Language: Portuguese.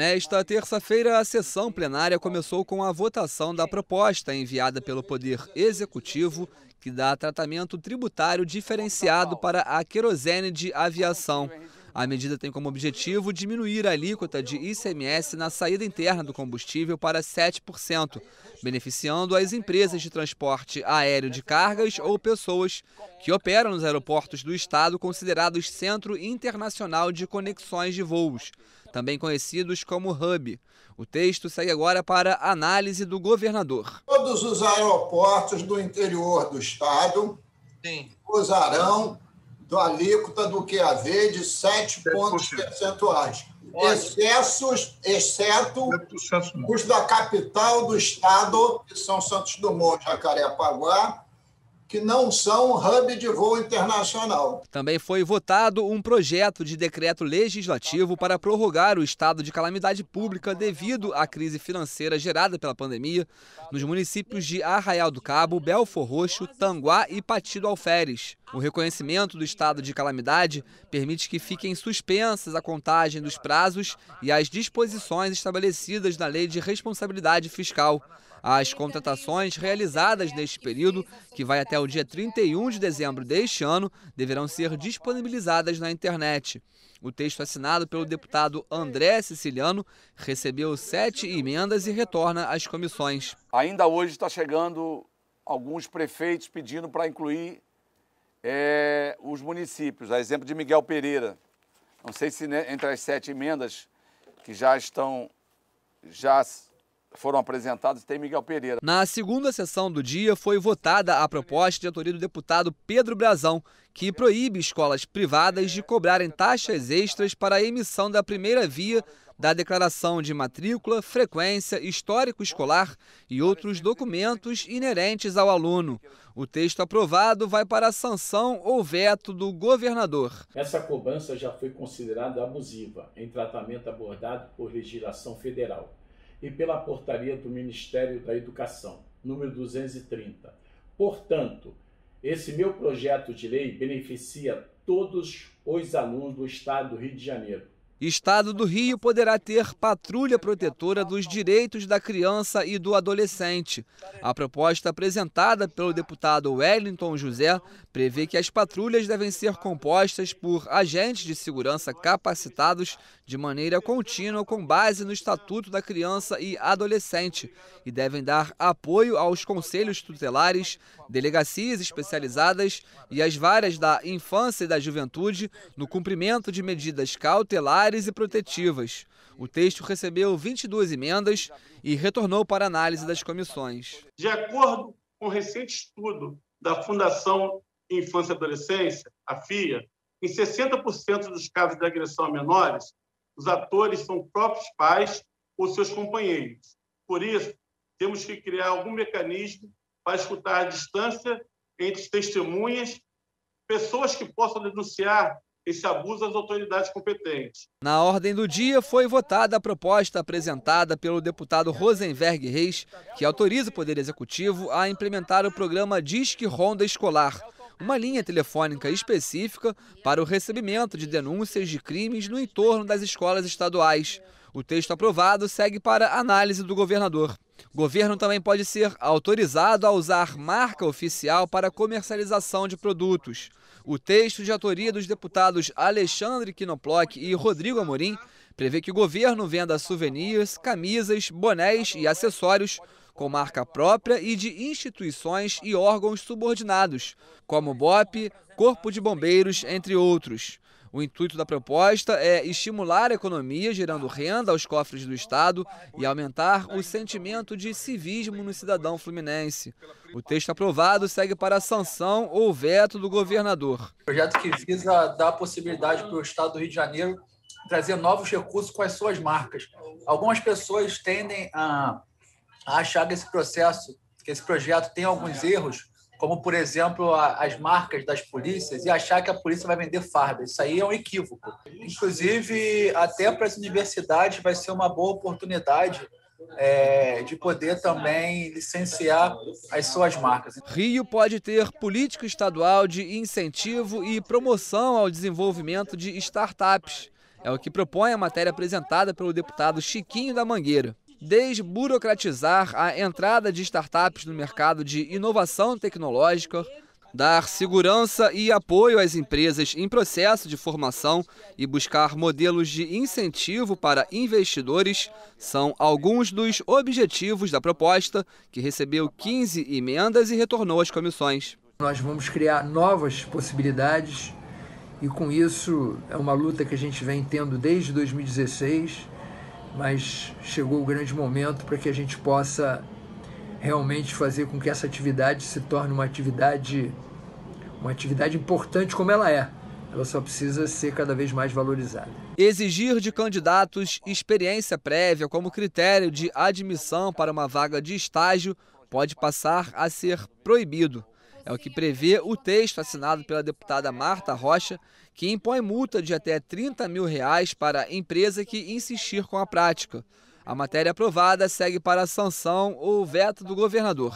Nesta terça-feira, a sessão plenária começou com a votação da proposta enviada pelo Poder Executivo, que dá tratamento tributário diferenciado para a querosene de aviação. A medida tem como objetivo diminuir a alíquota de ICMS na saída interna do combustível para 7%, beneficiando as empresas de transporte aéreo de cargas ou pessoas que operam nos aeroportos do estado considerados Centro Internacional de Conexões de Voos, também conhecidos como Hub. O texto segue agora para análise do governador. Todos os aeroportos do interior do estado Sim. usarão do então, alíquota do QAV de 7 pontos percentuais. Excessos, exceto os da capital do Estado, que são Santos Dumont, Jacarepaguá, que não são hub de voo internacional. Também foi votado um projeto de decreto legislativo para prorrogar o estado de calamidade pública devido à crise financeira gerada pela pandemia nos municípios de Arraial do Cabo, Belfor Roxo, Tanguá e Patido Alferes. O reconhecimento do estado de calamidade permite que fiquem suspensas a contagem dos prazos e as disposições estabelecidas na Lei de Responsabilidade Fiscal. As contratações realizadas neste período, que vai até o dia 31 de dezembro deste ano, deverão ser disponibilizadas na internet. O texto assinado pelo deputado André Siciliano recebeu sete emendas e retorna às comissões. Ainda hoje está chegando alguns prefeitos pedindo para incluir é, os municípios, a exemplo de Miguel Pereira. Não sei se né, entre as sete emendas que já estão, já foram apresentadas tem Miguel Pereira. Na segunda sessão do dia foi votada a proposta de autoria do deputado Pedro Brazão, que proíbe escolas privadas de cobrarem taxas extras para a emissão da primeira via da declaração de matrícula, frequência, histórico escolar e outros documentos inerentes ao aluno. O texto aprovado vai para a sanção ou veto do governador. Essa cobrança já foi considerada abusiva em tratamento abordado por legislação federal e pela portaria do Ministério da Educação, número 230. Portanto, esse meu projeto de lei beneficia todos os alunos do estado do Rio de Janeiro Estado do Rio poderá ter patrulha protetora dos direitos da criança e do adolescente. A proposta apresentada pelo deputado Wellington José prevê que as patrulhas devem ser compostas por agentes de segurança capacitados de maneira contínua com base no Estatuto da Criança e Adolescente e devem dar apoio aos conselhos tutelares, delegacias especializadas e as várias da infância e da juventude no cumprimento de medidas cautelares e protetivas. O texto recebeu 22 emendas e retornou para análise das comissões. De acordo com o um recente estudo da Fundação Infância e Adolescência, a FIA, em 60% dos casos de agressão a menores, os atores são próprios pais ou seus companheiros. Por isso, temos que criar algum mecanismo para escutar a distância entre testemunhas, pessoas que possam denunciar se abusa das autoridades competentes. Na ordem do dia foi votada a proposta apresentada pelo deputado Rosenberg Reis, que autoriza o Poder Executivo a implementar o programa Disque Ronda Escolar, uma linha telefônica específica para o recebimento de denúncias de crimes no entorno das escolas estaduais. O texto aprovado segue para análise do governador. O governo também pode ser autorizado a usar marca oficial para comercialização de produtos. O texto de autoria dos deputados Alexandre Quinoploc e Rodrigo Amorim prevê que o governo venda souvenirs, camisas, bonés e acessórios com marca própria e de instituições e órgãos subordinados, como BOP, Corpo de Bombeiros, entre outros. O intuito da proposta é estimular a economia, gerando renda aos cofres do Estado e aumentar o sentimento de civismo no cidadão fluminense. O texto aprovado segue para a sanção ou veto do governador. O projeto que visa dar a possibilidade para o Estado do Rio de Janeiro trazer novos recursos com as suas marcas. Algumas pessoas tendem a achar que esse processo, que esse projeto tem alguns erros como por exemplo a, as marcas das polícias, e achar que a polícia vai vender farda. Isso aí é um equívoco. Inclusive, até para as universidades vai ser uma boa oportunidade é, de poder também licenciar as suas marcas. Rio pode ter política estadual de incentivo e promoção ao desenvolvimento de startups. É o que propõe a matéria apresentada pelo deputado Chiquinho da Mangueira desburocratizar a entrada de startups no mercado de inovação tecnológica, dar segurança e apoio às empresas em processo de formação e buscar modelos de incentivo para investidores são alguns dos objetivos da proposta, que recebeu 15 emendas e retornou às comissões. Nós vamos criar novas possibilidades e com isso é uma luta que a gente vem tendo desde 2016 mas chegou o grande momento para que a gente possa realmente fazer com que essa atividade se torne uma atividade uma atividade importante como ela é. Ela só precisa ser cada vez mais valorizada. Exigir de candidatos experiência prévia como critério de admissão para uma vaga de estágio pode passar a ser proibido. É o que prevê o texto assinado pela deputada Marta Rocha, que impõe multa de até 30 mil reais para a empresa que insistir com a prática. A matéria aprovada segue para a sanção ou veto do governador.